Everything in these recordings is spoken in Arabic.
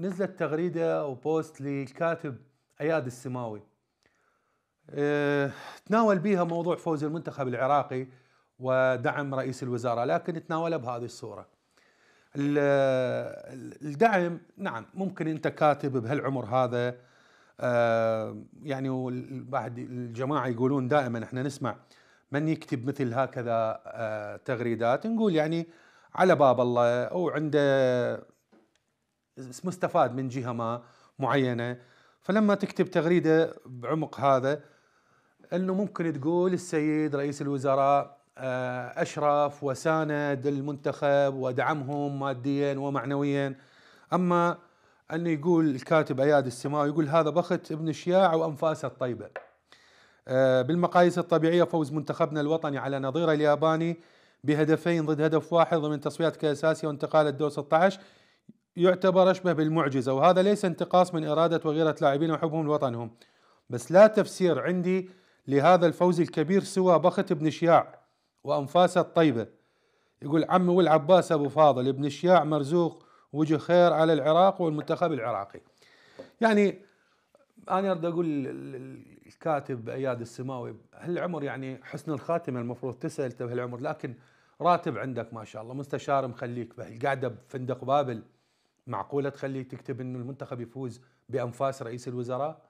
نزلت تغريدة وبوست للكاتب أياد السماوي أه تناول بها موضوع فوز المنتخب العراقي ودعم رئيس الوزارة لكن تناولها بهذه الصورة الدعم نعم ممكن أنت كاتب بهالعمر هذا أه يعني بعد الجماعة يقولون دائما احنا نسمع من يكتب مثل هكذا أه تغريدات نقول يعني على باب الله او عنده مستفاد من جهه ما معينه فلما تكتب تغريده بعمق هذا انه ممكن تقول السيد رئيس الوزراء آه، اشرف وساند المنتخب ودعمهم ماديا ومعنويا اما انه يقول الكاتب اياد السماوي يقول هذا بخت ابن الشياع وانفاسه الطيبه آه، بالمقاييس الطبيعيه فوز منتخبنا الوطني على نظيره الياباني بهدفين ضد هدف واحد ضمن تصفيات كاس اسيا وانتقال الدور 16 يعتبر أشبه بالمعجزة وهذا ليس انتقاص من إرادة وغيرة لاعبين وحبهم لوطنهم بس لا تفسير عندي لهذا الفوز الكبير سوى بخت ابن شياع وأنفاسه الطيبة يقول عمي والعباس أبو فاضل ابن شياع مرزوق وجه خير على العراق والمنتخب العراقي يعني أنا أريد أقول الكاتب أياد السماوي هالعمر يعني حسن الخاتمة المفروض تسأل بهالعمر لكن راتب عندك ما شاء الله مستشار مخليك بهالقعدة بفندق بابل معقوله تخلي تكتب انه المنتخب يفوز بانفاس رئيس الوزراء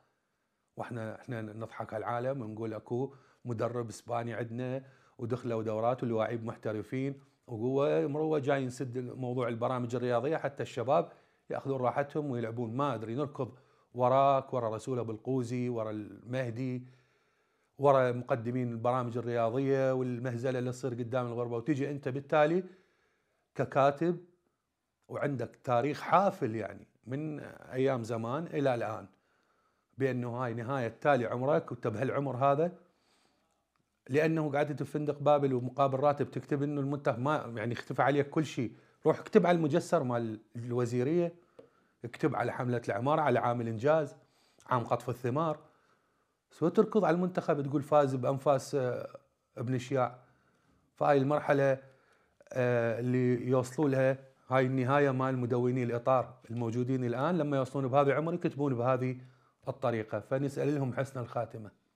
واحنا احنا نضحك على العالم ونقول اكو مدرب اسباني عندنا ودخلوا دورات ولواعيب محترفين وهو مروه جاي ينسد موضوع البرامج الرياضيه حتى الشباب ياخذون راحتهم ويلعبون ما ادري نركض وراك ورا رسول ابو القوزي ورا المهدي ورا مقدمين البرامج الرياضيه والمهزله اللي تصير قدام الغربه وتجي انت بالتالي ككاتب وعندك تاريخ حافل يعني من ايام زمان الى الان بانه هاي نهايه تالي عمرك وانت بهالعمر هذا لانه قعدت في فندق بابل ومقابل راتب تكتب انه المنتخب ما يعني اختفى عليك كل شيء روح اكتب على المجسر مال الوزيريه اكتب على حمله العماره على عام الانجاز عام قطف الثمار سوى تركض على المنتخب تقول فاز بانفاس آه، ابن الشياع فهاي المرحله آه، اللي يوصلوا لها هاي النهايه مال مدوني الاطار الموجودين الان لما يوصلون بهذا العمر يكتبون بهذه الطريقه فنسال لهم حسن الخاتمه